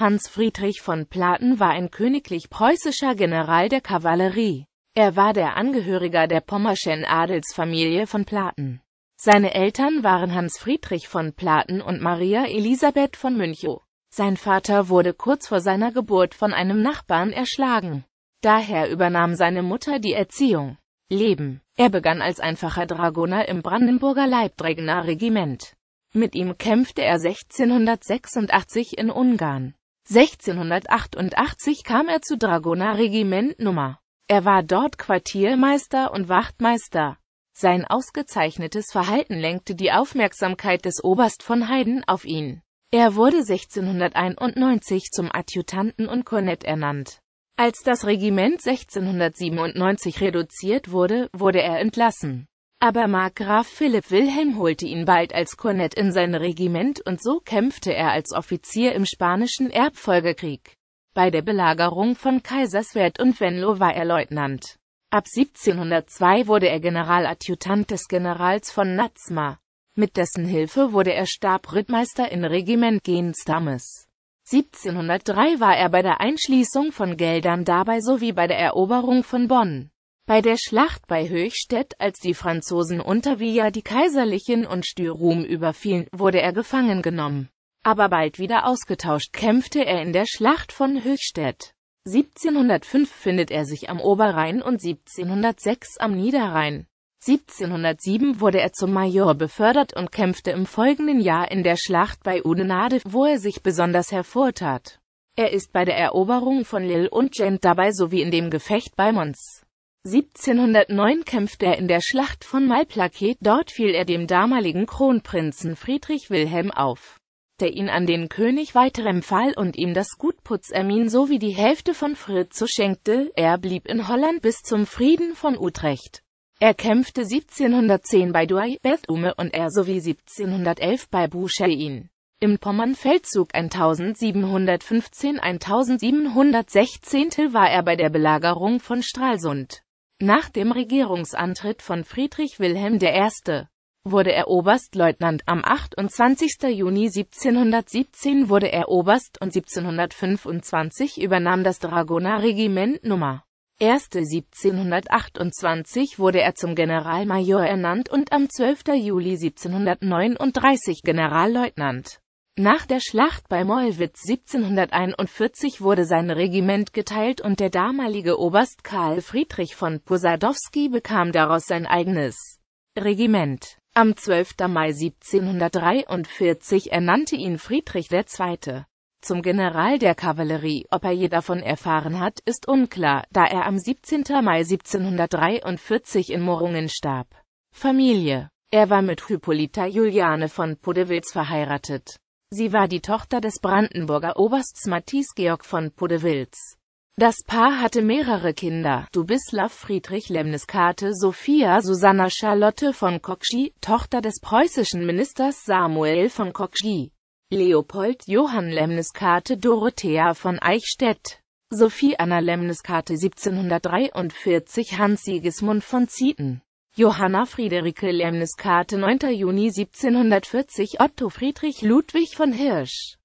Hans Friedrich von Platen war ein königlich preußischer General der Kavallerie. Er war der Angehöriger der pommerschen Adelsfamilie von Platen. Seine Eltern waren Hans Friedrich von Platen und Maria Elisabeth von Münchow. Sein Vater wurde kurz vor seiner Geburt von einem Nachbarn erschlagen. Daher übernahm seine Mutter die Erziehung. Leben. Er begann als einfacher Dragoner im Brandenburger Leibdrägner Regiment. Mit ihm kämpfte er 1686 in Ungarn. 1688 kam er zu Dragoner Regiment Nr. Er war dort Quartiermeister und Wachtmeister. Sein ausgezeichnetes Verhalten lenkte die Aufmerksamkeit des Oberst von Haydn auf ihn. Er wurde 1691 zum Adjutanten und Kornett ernannt. Als das Regiment 1697 reduziert wurde, wurde er entlassen. Aber Markgraf Philipp Wilhelm holte ihn bald als Kornett in sein Regiment und so kämpfte er als Offizier im spanischen Erbfolgekrieg. Bei der Belagerung von Kaiserswerth und Venlo war er Leutnant. Ab 1702 wurde er Generaladjutant des Generals von Nazma. Mit dessen Hilfe wurde er Stabrittmeister in Regiment Genstammes. 1703 war er bei der Einschließung von Geldern dabei sowie bei der Eroberung von Bonn. Bei der Schlacht bei Höchstädt, als die Franzosen unter Villa die Kaiserlichen und Styrum überfielen, wurde er gefangen genommen. Aber bald wieder ausgetauscht kämpfte er in der Schlacht von Höchstädt. 1705 findet er sich am Oberrhein und 1706 am Niederrhein. 1707 wurde er zum Major befördert und kämpfte im folgenden Jahr in der Schlacht bei Udenade, wo er sich besonders hervortat. Er ist bei der Eroberung von Lille und Gent dabei sowie in dem Gefecht bei Mons 1709 kämpfte er in der Schlacht von Malplaquet, dort fiel er dem damaligen Kronprinzen Friedrich Wilhelm auf, der ihn an den König weiterempfahl und ihm das Gut Putzermin sowie die Hälfte von Fritzo schenkte, er blieb in Holland bis zum Frieden von Utrecht. Er kämpfte 1710 bei Douai, Bethume und er sowie 1711 bei Bouchain. Im Pommernfeldzug 1715-1716 war er bei der Belagerung von Stralsund. Nach dem Regierungsantritt von Friedrich Wilhelm I. wurde er Oberstleutnant. Am 28. Juni 1717 wurde er Oberst und 1725 übernahm das Dragonerregiment Nr. 1. 1728 wurde er zum Generalmajor ernannt und am 12. Juli 1739 Generalleutnant. Nach der Schlacht bei Mollwitz 1741 wurde sein Regiment geteilt und der damalige Oberst Karl Friedrich von Posadowski bekam daraus sein eigenes Regiment. Am 12. Mai 1743 ernannte ihn Friedrich II. Zum General der Kavallerie, ob er je davon erfahren hat, ist unklar, da er am 17. Mai 1743 in Morungen starb. Familie Er war mit Hypolita Juliane von Podewils verheiratet. Sie war die Tochter des Brandenburger Obersts Matthias Georg von Podewils. Das Paar hatte mehrere Kinder, Dubislav Friedrich Lemniskate Sophia Susanna Charlotte von Kokschi, Tochter des preußischen Ministers Samuel von Kokschi, Leopold Johann Lemniskate Dorothea von Eichstätt, Sophie Anna Lemniskate 1743 Hans Sigismund von Zieten Johanna Friederike Lemniskate 9. Juni 1740 Otto Friedrich Ludwig von Hirsch